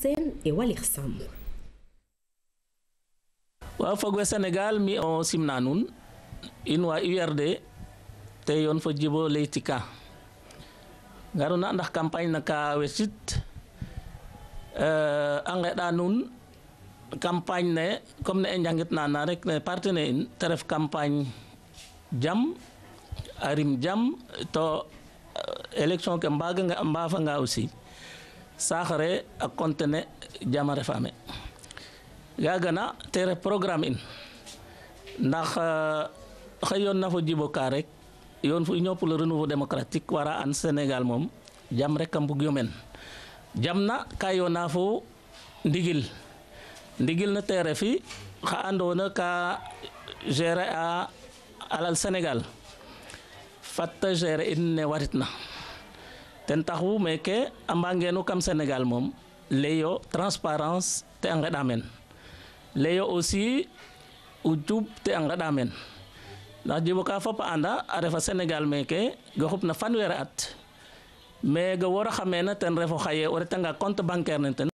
e wali Khsam. wa fague senegal mi on simna nun in wa urd te yon fo jibo garuna ndax campagne na ka wesit euh, a da nun campagne ne comme ne enjangit na nana rek ne parti ne in jam arim jam to election euh, ke mbaga nga mbafa nga aussi saxare a contene jamare faame yagana te ref programme in ndax euh, xëy yoon na fo jibo ka rek yoon fo union pour renouveau démocratique wara an sénégal moom jam rek a mbug yo jam na ka yoona fo ndigil ndigil na te refi xa andoona ka gérer a alal sénégal fat gérer in ne warit na ten taxu meke a mbangenu kam sénégal moom leyo transparence te a damen men leyo aussi o jub te a damen men ndax jibo ka fop a anda a refa meke ge na fanweer at mais ge wora xamena ten refo xaye o retanga compte bancaire ne